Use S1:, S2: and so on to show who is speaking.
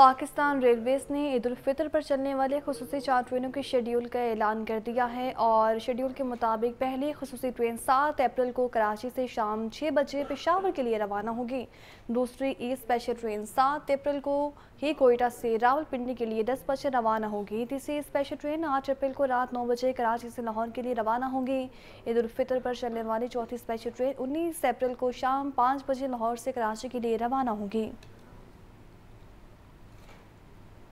S1: Pakistan Railways ने ईद फितर पर चलने वाले खसूस चार ट्रेनों के शेड्यूल का ऐलान कर दिया है और शेड्यूल के मुताबिक पहली खसूस ट्रेन सात अप्रैल को कराची से शाम छः बजे पेशावर के लिए रवाना होगी दूसरी ई स्पेशल ट्रेन सात अप्रैल को ही कोयटा से रावलपिंडी के लिए दस बजे रवाना होगी तीसरी स्पेशल ट्रेन आठ अप्रैल को रात नौ बजे कराची से लाहौर के लिए रवाना होगी ईद फितर पर चलने वाली चौथी स्पेशल ट्रेन उन्नीस अप्रैल को शाम पाँच बजे लाहौर से कराची के लिए रवाना होगी